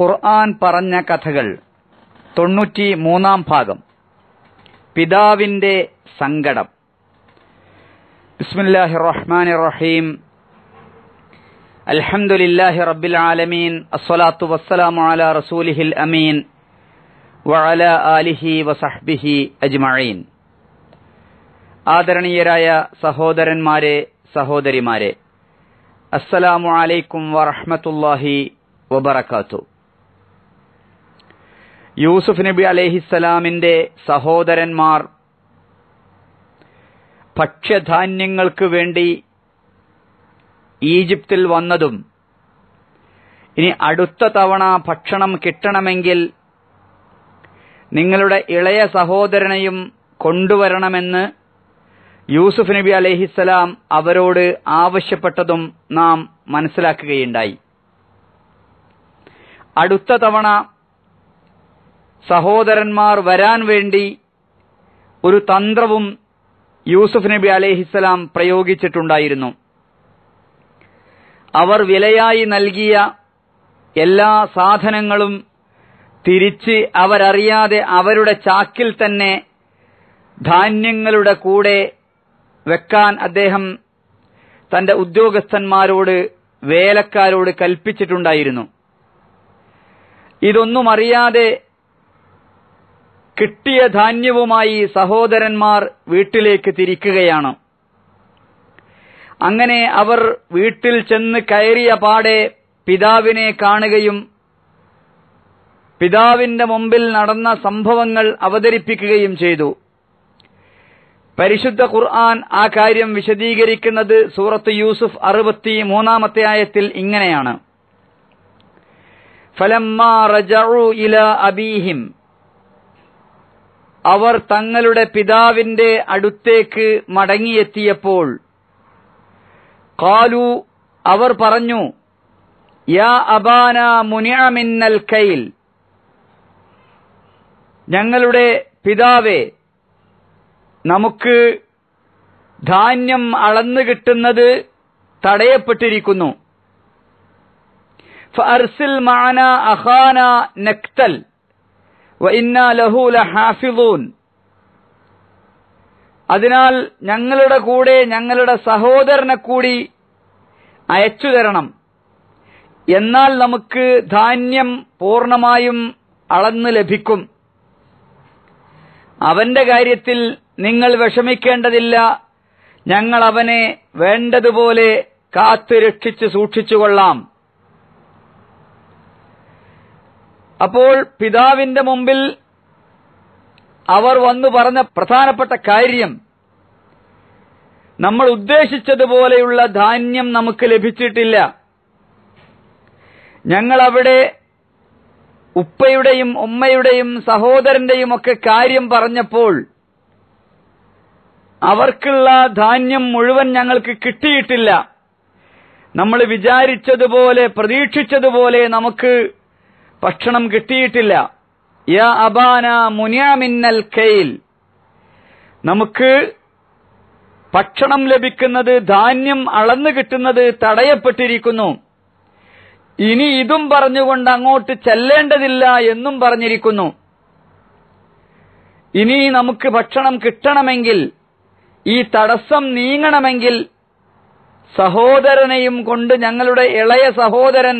ഖുർആൻ പറഞ്ഞ കഥകൾ തൊണ്ണൂറ്റി മൂന്നാം ഭാഗം പിതാവിന്റെ സങ്കടം ബിസ്മില്ലാഹി റഹ്മാൻ റഹീം അൽഹംദുലില്ലാഹി റബ്ബിൽ ആലമീൻ അസ്സലാത്തു വസ്സലാമു അലാ റസൂലിഹിൽ അമീൻ വഅല ആലിഹി വസഹ്ബിഹി അജ്മഈൻ ആദരണീയരായ സഹോദരന്മാരെ സഹോദരിമാരെ അസ്സലാമു അലൈക്കും വറഹ്മത്തുള്ളാഹി വബറകാത്തു യൂസുഫ് നബി അലഹിസ്സലാമിൻ്റെ സഹോദരന്മാർ ഭക്ഷ്യധാന്യങ്ങൾക്ക് വേണ്ടി ഈജിപ്തിൽ വന്നതും ഇനി അടുത്ത തവണ ഭക്ഷണം കിട്ടണമെങ്കിൽ നിങ്ങളുടെ ഇളയ സഹോദരനെയും കൊണ്ടുവരണമെന്ന് യൂസുഫ് നബി അലഹിസ്സലാം അവരോട് ആവശ്യപ്പെട്ടതും നാം മനസ്സിലാക്കുകയുണ്ടായി അടുത്ത തവണ സഹോദരന്മാർ വരാൻ വേണ്ടി ഒരു തന്ത്രവും യൂസുഫ് നബി അലേഹിസ്സലാം പ്രയോഗിച്ചിട്ടുണ്ടായിരുന്നു അവർ വിലയായി നൽകിയ എല്ലാ സാധനങ്ങളും തിരിച്ച് അവരറിയാതെ അവരുടെ ചാക്കിൽ തന്നെ ധാന്യങ്ങളുടെ കൂടെ വെക്കാൻ അദ്ദേഹം തന്റെ ഉദ്യോഗസ്ഥന്മാരോട് വേലക്കാരോട് കൽപ്പിച്ചിട്ടുണ്ടായിരുന്നു ഇതൊന്നും അറിയാതെ കിട്ടിയ ധാന്യവുമായി സഹോദരന്മാർ വീട്ടിലേക്ക് തിരിക്കുകയാണ് അങ്ങനെ അവർ വീട്ടിൽ ചെന്ന് കയറിയ പാടെ പിതാവിനെ കാണുകയും പിതാവിന്റെ മുമ്പിൽ നടന്ന സംഭവങ്ങൾ അവതരിപ്പിക്കുകയും ചെയ്തു പരിശുദ്ധ ഖുർആൻ ആ കാര്യം വിശദീകരിക്കുന്നത് സൂറത്ത് യൂസുഫ് അറുപത്തി മൂന്നാമത്തെ ആയത്തിൽ ഇങ്ങനെയാണ് ഫലം ഇല അബീഹിം അവർ തങ്ങളുടെ പിതാവിന്റെ അടുത്തേക്ക് മടങ്ങിയെത്തിയപ്പോൾ കാലു അവർ പറഞ്ഞു യാ അബാന മുനിയമിന്നൽ കൈൽ ഞങ്ങളുടെ പിതാവേ നമുക്ക് ധാന്യം അളന്നു കിട്ടുന്നത് തടയപ്പെട്ടിരിക്കുന്നു ഫർസിൽ മാന അഹാന നക്തൽ അതിനാൽ ഞങ്ങളുടെ കൂടെ ഞങ്ങളുടെ സഹോദരനെ കൂടി അയച്ചു തരണം എന്നാൽ നമുക്ക് ധാന്യം പൂർണ്ണമായും അളന്ന് ലഭിക്കും അവന്റെ കാര്യത്തിൽ നിങ്ങൾ വിഷമിക്കേണ്ടതില്ല ഞങ്ങൾ അവനെ വേണ്ടതുപോലെ കാത്തു രക്ഷിച്ചു സൂക്ഷിച്ചുകൊള്ളാം അപ്പോൾ പിതാവിന്റെ മുമ്പിൽ അവർ വന്നു പറഞ്ഞ പ്രധാനപ്പെട്ട കാര്യം നമ്മൾ ഉദ്ദേശിച്ചതുപോലെയുള്ള ധാന്യം നമുക്ക് ലഭിച്ചിട്ടില്ല ഞങ്ങൾ അവിടെ ഉപ്പയുടെയും ഉമ്മയുടെയും സഹോദരന്റെയും ഒക്കെ കാര്യം പറഞ്ഞപ്പോൾ അവർക്കുള്ള ധാന്യം മുഴുവൻ ഞങ്ങൾക്ക് കിട്ടിയിട്ടില്ല നമ്മൾ വിചാരിച്ചതുപോലെ പ്രതീക്ഷിച്ചതുപോലെ നമുക്ക് ഭക്ഷണം കിട്ടിയിട്ടില്ല യാ അബാന മുനിയാമിന്നൽ കെയിൽ നമുക്ക് ഭക്ഷണം ലഭിക്കുന്നത് ധാന്യം അളന്നു കിട്ടുന്നത് തടയപ്പെട്ടിരിക്കുന്നു ഇനി ഇതും പറഞ്ഞുകൊണ്ട് അങ്ങോട്ട് ചെല്ലേണ്ടതില്ല എന്നും പറഞ്ഞിരിക്കുന്നു ഇനി നമുക്ക് ഭക്ഷണം കിട്ടണമെങ്കിൽ ഈ തടസ്സം നീങ്ങണമെങ്കിൽ സഹോദരനെയും കൊണ്ട് ഞങ്ങളുടെ ഇളയ സഹോദരൻ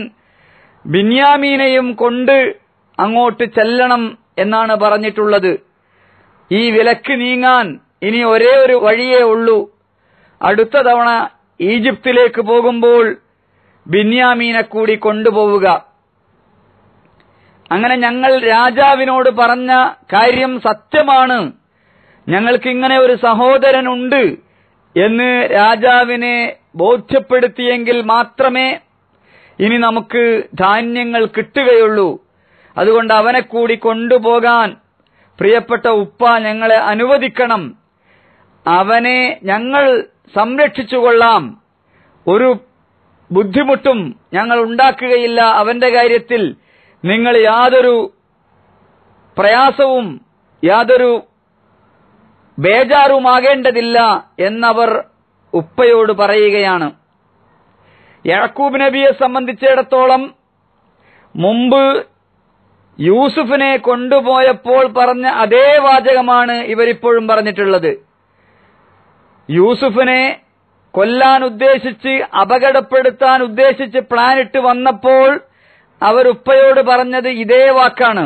ബിന്യാമീനയും കൊണ്ട് അങ്ങോട്ട് ചെല്ലണം എന്നാണ് പറഞ്ഞിട്ടുള്ളത് ഈ വിലക്ക് നീങ്ങാൻ ഇനി ഒരേ ഒരു വഴിയേ ഉള്ളൂ അടുത്ത തവണ ഈജിപ്തിലേക്ക് പോകുമ്പോൾ ബിന്യാമീനെ കൂടി കൊണ്ടുപോവുക അങ്ങനെ ഞങ്ങൾ രാജാവിനോട് പറഞ്ഞ കാര്യം സത്യമാണ് ഞങ്ങൾക്കിങ്ങനെ ഒരു സഹോദരനുണ്ട് എന്ന് രാജാവിനെ ബോധ്യപ്പെടുത്തിയെങ്കിൽ മാത്രമേ ഇനി നമുക്ക് ധാന്യങ്ങൾ കിട്ടുകയുള്ളൂ അതുകൊണ്ട് അവനെ കൂടി കൊണ്ടുപോകാൻ പ്രിയപ്പെട്ട ഉപ്പ ഞങ്ങളെ അനുവദിക്കണം അവനെ ഞങ്ങൾ സംരക്ഷിച്ചുകൊള്ളാം ഒരു ബുദ്ധിമുട്ടും ഞങ്ങൾ ഉണ്ടാക്കുകയില്ല അവന്റെ കാര്യത്തിൽ നിങ്ങൾ യാതൊരു പ്രയാസവും യാതൊരു ബേജാറുമാകേണ്ടതില്ല എന്നവർ ഉപ്പയോട് പറയുകയാണ് യാക്കൂബ് നബിയെ സംബന്ധിച്ചിടത്തോളം മുമ്പ് യൂസുഫിനെ കൊണ്ടുപോയപ്പോൾ പറഞ്ഞ അതേ വാചകമാണ് ഇവരിപ്പോഴും പറഞ്ഞിട്ടുള്ളത് യൂസുഫിനെ കൊല്ലാൻ ഉദ്ദേശിച്ച് അപകടപ്പെടുത്താൻ ഉദ്ദേശിച്ച് പ്ലാനിട്ട് വന്നപ്പോൾ അവരുപ്പയോട് പറഞ്ഞത് ഇതേ വാക്കാണ്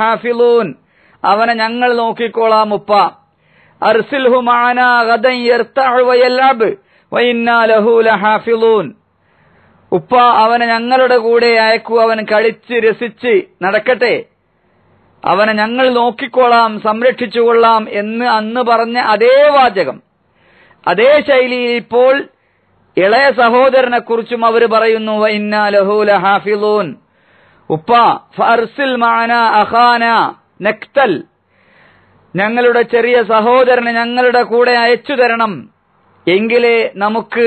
ഹാഫിലൂൻ അവനെ ഞങ്ങൾ നോക്കിക്കോളാം ഉപ്പ എർത്താഴ്വയല്ലാബ് ഉപ്പ അവനെ ഞങ്ങളുടെ കൂടെ അയക്കൂ അവൻ കളിച്ച് രസിച്ച് നടക്കട്ടെ അവനെ ഞങ്ങൾ നോക്കിക്കൊള്ളാം സംരക്ഷിച്ചുകൊള്ളാം എന്ന് അന്ന് പറഞ്ഞ അതേ വാചകം അതേ ശൈലിയിൽ ഇപ്പോൾ ഇളയ സഹോദരനെ കുറിച്ചും അവർ പറയുന്നു ഹാഫിലൂൻ ഉപ്പ ഫർസിൽ അഖാന നക്തൽ ഞങ്ങളുടെ ചെറിയ സഹോദരനെ ഞങ്ങളുടെ കൂടെ അയച്ചു തരണം എങ്കിലേ നമുക്ക്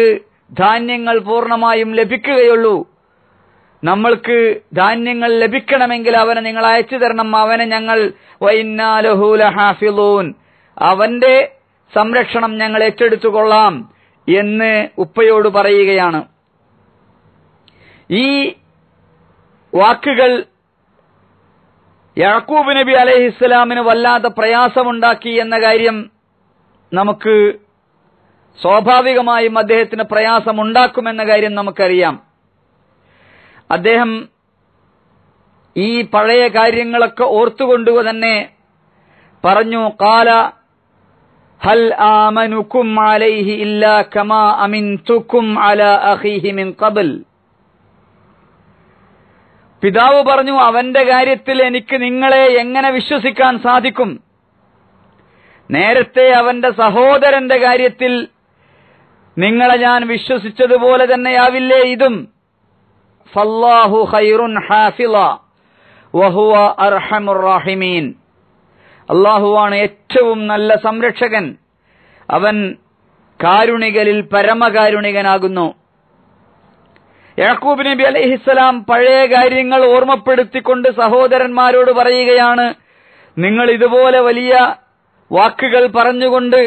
ധാന്യങ്ങൾ പൂർണ്ണമായും ലഭിക്കുകയുള്ളൂ നമ്മൾക്ക് ധാന്യങ്ങൾ ലഭിക്കണമെങ്കിൽ അവനെ നിങ്ങൾ അയച്ചു തരണം അവനെ ഞങ്ങൾ അവന്റെ സംരക്ഷണം ഞങ്ങൾ ഏറ്റെടുത്തു കൊള്ളാം എന്ന് ഉപ്പയോട് പറയുകയാണ് ഈ വാക്കുകൾ യാക്കൂബ് നബി അലഹിസ്സലാമിന് വല്ലാത്ത പ്രയാസമുണ്ടാക്കി എന്ന കാര്യം നമുക്ക് സ്വാഭാവികമായും അദ്ദേഹത്തിന് പ്രയാസമുണ്ടാക്കുമെന്ന കാര്യം നമുക്കറിയാം അദ്ദേഹം ഈ പഴയ കാര്യങ്ങളൊക്കെ ഓർത്തുകൊണ്ടു തന്നെ പറഞ്ഞു കാല ഹൽ ആമനുക്കും അലൈഹി ഇല്ലാ കമാ തുക്കും അല അഖീഹി മിൻ ഖബൽ പിതാവ് പറഞ്ഞു അവന്റെ കാര്യത്തിൽ എനിക്ക് നിങ്ങളെ എങ്ങനെ വിശ്വസിക്കാൻ സാധിക്കും നേരത്തെ അവന്റെ സഹോദരന്റെ കാര്യത്തിൽ നിങ്ങളെ ഞാൻ വിശ്വസിച്ചതുപോലെ തന്നെയാവില്ലേ ഇതും ഫല്ലാഹു ഖൈറുൻ ഹാഫിള വഹുവ അർഹമുറാഹിമീൻ അള്ളാഹുവാണ് ഏറ്റവും നല്ല സംരക്ഷകൻ അവൻ കാരുണികളിൽ പരമകാരുണികനാകുന്നു യാക്കൂബ് നബി അലഹിസ്സലാം പഴയ കാര്യങ്ങൾ ഓർമ്മപ്പെടുത്തിക്കൊണ്ട് സഹോദരന്മാരോട് പറയുകയാണ് നിങ്ങൾ ഇതുപോലെ വലിയ വാക്കുകൾ പറഞ്ഞുകൊണ്ട്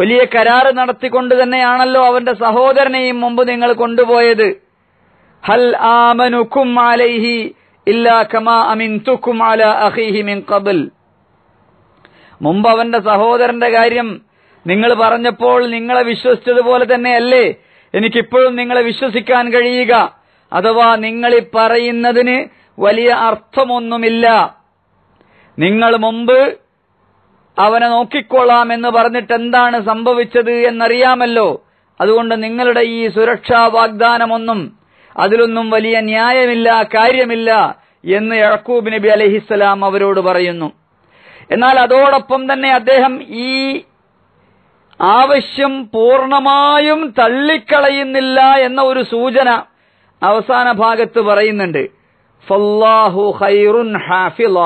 വലിയ കരാറ് നടത്തിക്കൊണ്ട് തന്നെയാണല്ലോ അവന്റെ സഹോദരനെയും മുമ്പ് നിങ്ങൾ കൊണ്ടുപോയത് ഹൽ ആമനുക്കും അലൈഹി ഇല്ലാ കമാ അമിൻതുക്കും അല അഹിഹി മിൻ കബൽ മുമ്പ് അവന്റെ സഹോദരന്റെ കാര്യം നിങ്ങൾ പറഞ്ഞപ്പോൾ നിങ്ങളെ വിശ്വസിച്ചതുപോലെ തന്നെയല്ലേ എനിക്കിപ്പോഴും നിങ്ങളെ വിശ്വസിക്കാൻ കഴിയുക അഥവാ നിങ്ങൾ ഈ പറയുന്നതിന് വലിയ അർത്ഥമൊന്നുമില്ല നിങ്ങൾ മുമ്പ് അവനെ നോക്കിക്കൊള്ളാം എന്ന് പറഞ്ഞിട്ട് എന്താണ് സംഭവിച്ചത് എന്നറിയാമല്ലോ അതുകൊണ്ട് നിങ്ങളുടെ ഈ സുരക്ഷാ വാഗ്ദാനമൊന്നും അതിലൊന്നും വലിയ ന്യായമില്ല കാര്യമില്ല എന്ന് യഴക്കൂബ് നബി അലഹിസ്സലാം അവരോട് പറയുന്നു എന്നാൽ അതോടൊപ്പം തന്നെ അദ്ദേഹം ഈ ആവശ്യം പൂർണമായും തള്ളിക്കളയുന്നില്ല എന്ന ഒരു സൂചന അവസാന ഭാഗത്ത് പറയുന്നുണ്ട് ഫല്ലാഹു ഖൈറുൻ ഹാഫില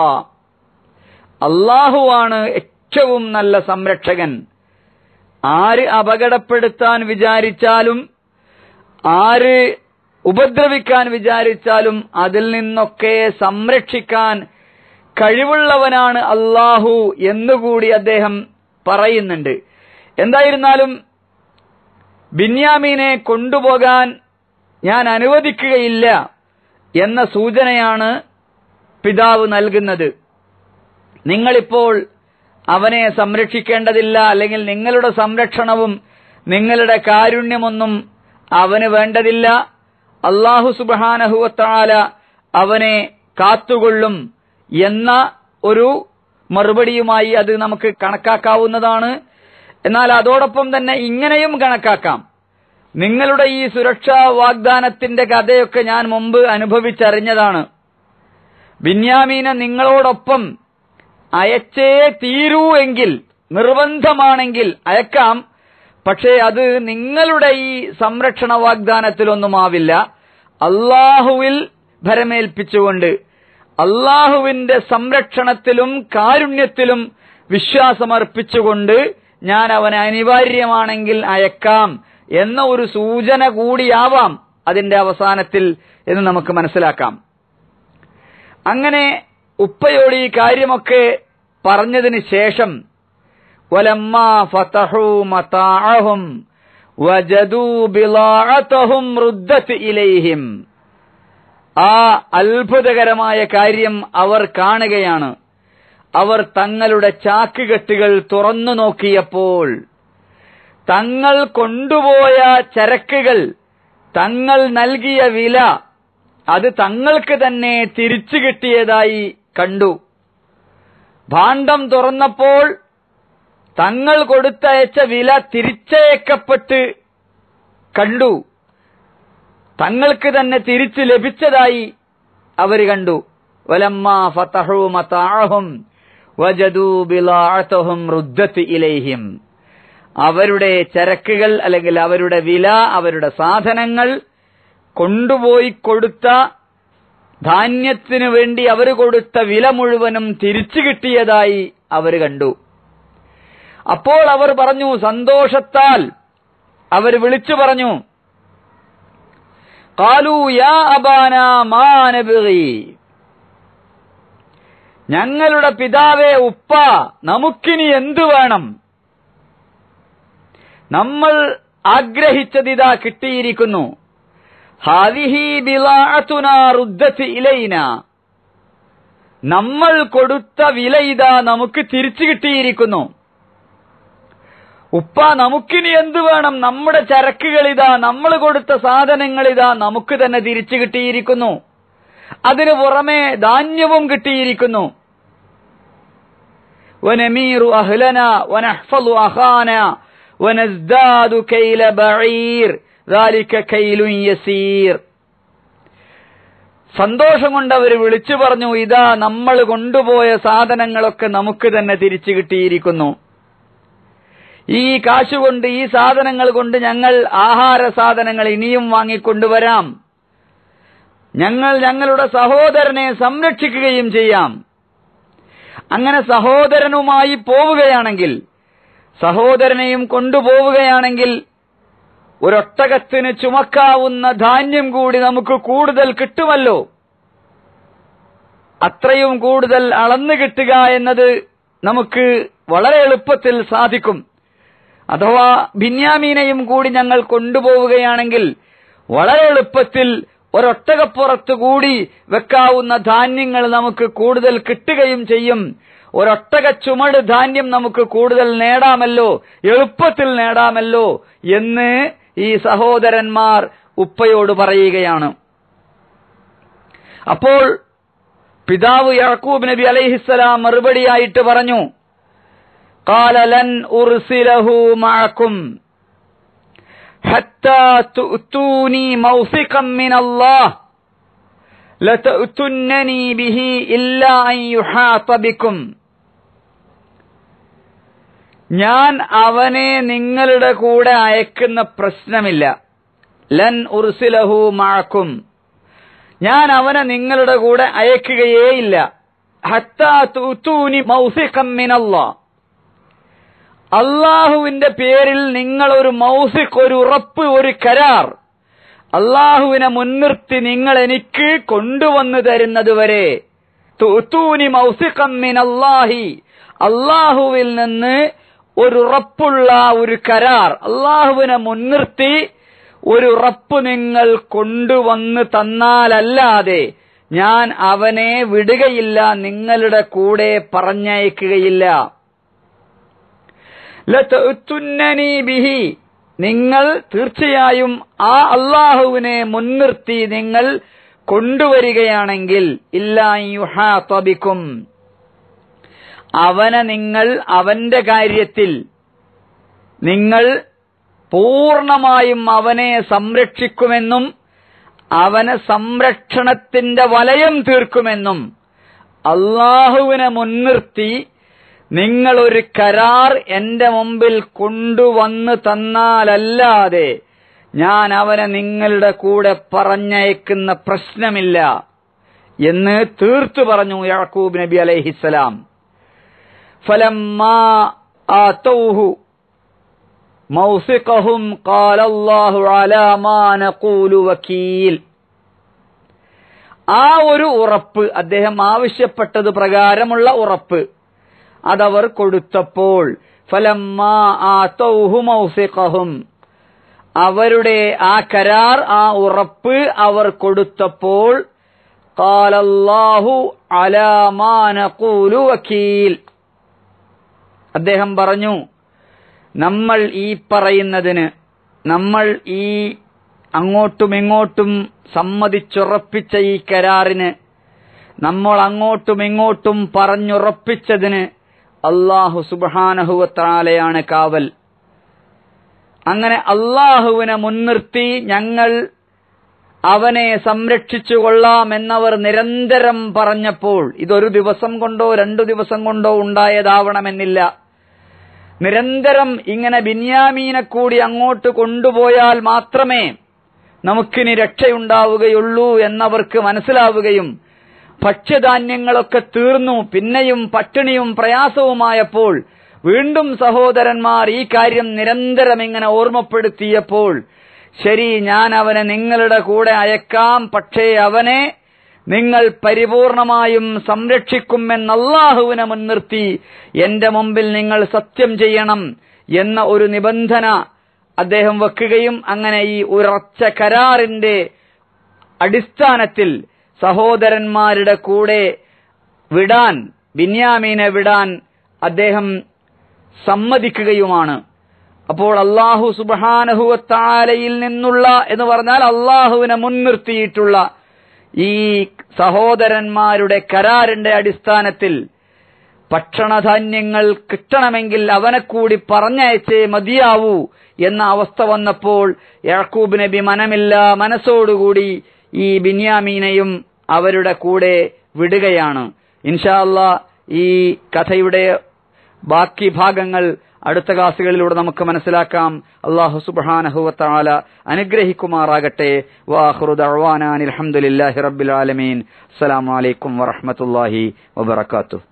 ഏറ്റവും നല്ല സംരക്ഷകൻ ആര് അപകടപ്പെടുത്താൻ വിചാരിച്ചാലും ആര് ഉപദ്രവിക്കാൻ വിചാരിച്ചാലും അതിൽ നിന്നൊക്കെ സംരക്ഷിക്കാൻ കഴിവുള്ളവനാണ് അള്ളാഹു എന്നുകൂടി അദ്ദേഹം പറയുന്നുണ്ട് എന്തായിരുന്നാലും ബിന്യാമീനെ കൊണ്ടുപോകാൻ ഞാൻ അനുവദിക്കുകയില്ല എന്ന സൂചനയാണ് പിതാവ് നൽകുന്നത് നിങ്ങളിപ്പോൾ അവനെ സംരക്ഷിക്കേണ്ടതില്ല അല്ലെങ്കിൽ നിങ്ങളുടെ സംരക്ഷണവും നിങ്ങളുടെ കാരുണ്യമൊന്നും അവന് വേണ്ടതില്ല അള്ളാഹു സുബാനഹുവത്താല അവനെ കാത്തുകൊള്ളും എന്ന ഒരു മറുപടിയുമായി അത് നമുക്ക് കണക്കാക്കാവുന്നതാണ് എന്നാൽ അതോടൊപ്പം തന്നെ ഇങ്ങനെയും കണക്കാക്കാം നിങ്ങളുടെ ഈ സുരക്ഷാ വാഗ്ദാനത്തിന്റെ കഥയൊക്കെ ഞാൻ മുമ്പ് അനുഭവിച്ചറിഞ്ഞതാണ് ബിന്യാമീന നിങ്ങളോടൊപ്പം അയച്ചേ തീരൂ എങ്കിൽ നിർബന്ധമാണെങ്കിൽ അയക്കാം പക്ഷേ അത് നിങ്ങളുടെ ഈ സംരക്ഷണ വാഗ്ദാനത്തിലൊന്നും ആവില്ല അള്ളാഹുവിൽ ഭരമേൽപ്പിച്ചുകൊണ്ട് അള്ളാഹുവിന്റെ സംരക്ഷണത്തിലും കാരുണ്യത്തിലും വിശ്വാസമർപ്പിച്ചുകൊണ്ട് ഞാൻ അവന് അനിവാര്യമാണെങ്കിൽ അയക്കാം എന്ന ഒരു സൂചന കൂടിയാവാം അതിന്റെ അവസാനത്തിൽ എന്ന് നമുക്ക് മനസ്സിലാക്കാം അങ്ങനെ ഉപ്പയോട് ഈ കാര്യമൊക്കെ പറഞ്ഞതിന് ശേഷം ഫതഹു മതാഅഹും വജദൂ ഇലൈഹിം ആ അത്ഭുതകരമായ കാര്യം അവർ കാണുകയാണ് അവർ തങ്ങളുടെ ചാക്കുകെട്ടുകൾ തുറന്നു നോക്കിയപ്പോൾ തങ്ങൾ കൊണ്ടുപോയ ചരക്കുകൾ തങ്ങൾ നൽകിയ വില അത് തങ്ങൾക്ക് തന്നെ തിരിച്ചു കിട്ടിയതായി കണ്ടു ഭാണ്ഡം തുറന്നപ്പോൾ തങ്ങൾ കൊടുത്തയച്ച വില തിരിച്ചയക്കപ്പെട്ട് കണ്ടു തങ്ങൾക്ക് തന്നെ തിരിച്ചു ലഭിച്ചതായി അവർ കണ്ടു വലമ്മ ഫതഹു ഇലൈഹിം അവരുടെ ചരക്കുകൾ അല്ലെങ്കിൽ അവരുടെ വില അവരുടെ സാധനങ്ങൾ കൊണ്ടുപോയി കൊടുത്ത ധാന്യത്തിനു വേണ്ടി അവർ കൊടുത്ത വില മുഴുവനും തിരിച്ചു കിട്ടിയതായി അവർ കണ്ടു അപ്പോൾ അവർ പറഞ്ഞു സന്തോഷത്താൽ അവർ വിളിച്ചു പറഞ്ഞു കാലു യാ അബാന മാനബിറി ഞങ്ങളുടെ പിതാവേ ഉപ്പ നമുക്കിനി എന്തു വേണം നമ്മൾ ആഗ്രഹിച്ചതിതാ കിട്ടിയിരിക്കുന്നു ഹാദിഹി ബിലാഅത്തുനാ നമ്മൾ കൊടുത്ത വില ഇതാ നമുക്ക് തിരിച്ചു കിട്ടിയിരിക്കുന്നു ഉപ്പ നമുക്കിനി എന്തു വേണം നമ്മുടെ ചരക്കുകൾ ഇതാ നമ്മൾ കൊടുത്ത സാധനങ്ങൾ ഇതാ നമുക്ക് തന്നെ തിരിച്ചു കിട്ടിയിരിക്കുന്നു അതിനു പുറമെ ധാന്യവും കിട്ടിയിരിക്കുന്നു വനമീറു അഹ്ലന വനഹ്ഫലു അഹാന വനസ്ദാദു കൈല ബഈർ ذَلِكَ كَيْلٌ يَسِيرٌ സന്തോഷം കൊണ്ട് അവർ വിളിച്ചു പറഞ്ഞു ഇതാ നമ്മൾ കൊണ്ടുപോയ സാധനങ്ങളൊക്കെ നമുക്ക് തന്നെ തിരിച്ചു കിട്ടിയിരിക്കുന്നു ഈ കാശുകൊണ്ട് ഈ സാധനങ്ങൾ കൊണ്ട് ഞങ്ങൾ ആഹാര സാധനങ്ങൾ ഇനിയും വാങ്ങിക്കൊണ്ടുവരാം ഞങ്ങൾ ഞങ്ങളുടെ സഹോദരനെ സംരക്ഷിക്കുകയും ചെയ്യാം അങ്ങനെ സഹോദരനുമായി പോവുകയാണെങ്കിൽ സഹോദരനെയും കൊണ്ടുപോവുകയാണെങ്കിൽ ഒരൊട്ടകത്തിന് ചുമക്കാവുന്ന ധാന്യം കൂടി നമുക്ക് കൂടുതൽ കിട്ടുമല്ലോ അത്രയും കൂടുതൽ അളന്നു കിട്ടുക എന്നത് നമുക്ക് വളരെ എളുപ്പത്തിൽ സാധിക്കും അഥവാ ഭിന്യാമീനയും കൂടി ഞങ്ങൾ കൊണ്ടുപോവുകയാണെങ്കിൽ വളരെ എളുപ്പത്തിൽ ഒരൊട്ടകപ്പുറത്തു കൂടി വെക്കാവുന്ന ധാന്യങ്ങൾ നമുക്ക് കൂടുതൽ കിട്ടുകയും ചെയ്യും ഒരൊട്ടക ചുമട് ധാന്യം നമുക്ക് കൂടുതൽ നേടാമല്ലോ എളുപ്പത്തിൽ നേടാമല്ലോ എന്ന് ഈ സഹോദരന്മാർ ഉപ്പയോട് പറയുകയാണ് അപ്പോൾ പിതാവ് യാക്കൂബ് നബി അലൈഹിസ്സലാം മറുപടിയായിട്ട് പറഞ്ഞു കാലലൻ ഉർസിലഹു മഴക്കും حتى تؤتوني موثقا من الله ഞാൻ അവനെ നിങ്ങളുടെ കൂടെ അയക്കുന്ന പ്രശ്നമില്ല ലൻ ഉർസിലഹു മാക്കും ഞാൻ അവനെ നിങ്ങളുടെ കൂടെ അയക്കുകയേയില്ല അള്ളാഹുവിന്റെ പേരിൽ നിങ്ങൾ ഒരു മൗസിഖ് ഒരു ഉറപ്പ് ഒരു കരാർ അള്ളാഹുവിനെ മുൻനിർത്തി നിങ്ങൾ എനിക്ക് കൊണ്ടുവന്നു തരുന്നതുവരെ തൂത്തൂനി മിനല്ലാഹി അള്ളാഹുവിൽ നിന്ന് ഒരു ഉറപ്പുള്ള ഒരു കരാർ അള്ളാഹുവിനെ മുൻനിർത്തി ഒരു ഉറപ്പ് നിങ്ങൾ കൊണ്ടുവന്ന് തന്നാലല്ലാതെ ഞാൻ അവനെ വിടുകയില്ല നിങ്ങളുടെ കൂടെ പറഞ്ഞയക്കുകയില്ല ബിഹി നിങ്ങൾ തീർച്ചയായും ആ അള്ളാഹുവിനെ മുൻനിർത്തി നിങ്ങൾ കൊണ്ടുവരികയാണെങ്കിൽ ഇല്ലാ യുഹാ ത്വബിക്കും അവനെ നിങ്ങൾ അവന്റെ കാര്യത്തിൽ നിങ്ങൾ പൂർണ്ണമായും അവനെ സംരക്ഷിക്കുമെന്നും അവന് സംരക്ഷണത്തിന്റെ വലയം തീർക്കുമെന്നും അള്ളാഹുവിനെ മുൻനിർത്തി നിങ്ങൾ ഒരു കരാർ എന്റെ മുമ്പിൽ കൊണ്ടുവന്ന് തന്നാലല്ലാതെ ഞാൻ അവനെ നിങ്ങളുടെ കൂടെ പറഞ്ഞയക്കുന്ന പ്രശ്നമില്ല എന്ന് തീർത്തു പറഞ്ഞു യാക്കൂബ് നബി അലൈഹിസലാം فلما آتوه موثقهم قال الله على ما نقول ആ ഒരു ഉറപ്പ് അദ്ദേഹം ആവശ്യപ്പെട്ടത് പ്രകാരമുള്ള ഉറപ്പ് അതവർ കൊടുത്തപ്പോൾ ഫലമ്മാ അവരുടെ ആ കരാർ ആ ഉറപ്പ് അവർ കൊടുത്തപ്പോൾ കാലല്ലാഹു അലാമാനൂലു വക്കീൽ അദ്ദേഹം പറഞ്ഞു നമ്മൾ ഈ പറയുന്നതിന് നമ്മൾ ഈ അങ്ങോട്ടുമിങ്ങോട്ടും സമ്മതിച്ചുറപ്പിച്ച ഈ കരാറിന് നമ്മൾ അങ്ങോട്ടുമിങ്ങോട്ടും പറഞ്ഞുറപ്പിച്ചതിന് അള്ളാഹു സുബാനഹുവത്താലയാണ് കാവൽ അങ്ങനെ അള്ളാഹുവിനെ മുൻനിർത്തി ഞങ്ങൾ അവനെ സംരക്ഷിച്ചു കൊള്ളാമെന്നവർ നിരന്തരം പറഞ്ഞപ്പോൾ ഇതൊരു ദിവസം കൊണ്ടോ രണ്ടു ദിവസം കൊണ്ടോ ഉണ്ടായതാവണമെന്നില്ല നിരന്തരം ഇങ്ങനെ ബിന്യാമീനെ കൂടി അങ്ങോട്ട് കൊണ്ടുപോയാൽ മാത്രമേ നമുക്കിനി രക്ഷയുണ്ടാവുകയുള്ളൂ എന്നവർക്ക് മനസ്സിലാവുകയും ഭക്ഷ്യധാന്യങ്ങളൊക്കെ തീർന്നു പിന്നെയും പട്ടിണിയും പ്രയാസവുമായപ്പോൾ വീണ്ടും സഹോദരന്മാർ ഈ കാര്യം നിരന്തരം ഇങ്ങനെ ഓർമ്മപ്പെടുത്തിയപ്പോൾ ശരി ഞാൻ അവനെ നിങ്ങളുടെ കൂടെ അയക്കാം പക്ഷേ അവനെ നിങ്ങൾ പരിപൂർണമായും സംരക്ഷിക്കുമെന്ന് അള്ളാഹുവിനെ മുൻനിർത്തി എന്റെ മുമ്പിൽ നിങ്ങൾ സത്യം ചെയ്യണം എന്ന ഒരു നിബന്ധന അദ്ദേഹം വെക്കുകയും അങ്ങനെ ഈ ഉറച്ച കരാറിന്റെ അടിസ്ഥാനത്തിൽ സഹോദരന്മാരുടെ കൂടെ വിടാൻ ബിന്യാമീനെ വിടാൻ അദ്ദേഹം സമ്മതിക്കുകയുമാണ് അപ്പോൾ അള്ളാഹു സുബാനഹുവത്താലയിൽ നിന്നുള്ള എന്ന് പറഞ്ഞാൽ അള്ളാഹുവിനെ മുൻനിർത്തിയിട്ടുള്ള ഈ സഹോദരന്മാരുടെ കരാറിന്റെ അടിസ്ഥാനത്തിൽ ഭക്ഷണധാന്യങ്ങൾ കിട്ടണമെങ്കിൽ കൂടി പറഞ്ഞയച്ചേ മതിയാവൂ എന്ന അവസ്ഥ വന്നപ്പോൾ യാക്കൂബ് നബി മനമില്ല മനസ്സോടുകൂടി ഈ ബിന്യാമീനയും അവരുടെ കൂടെ വിടുകയാണ് ഇൻഷാല്ല ഈ കഥയുടെ ബാക്കി ഭാഗങ്ങൾ അടുത്ത ക്ലാസുകളിലൂടെ നമുക്ക് മനസ്സിലാക്കാം അള്ളാഹു സുബ്ഹാനഹു വതആല അനുഗ്രഹിക്കുമാറാകട്ടെ വാഹ്റു ദഅ്വാനാ അൽഹംദുലില്ലാഹി റബ്ബിൽ ആലമീൻ അസ്സലാമു അലൈക്കും വറഹ്മത്തുള്ളാഹി വബറകാതുഹു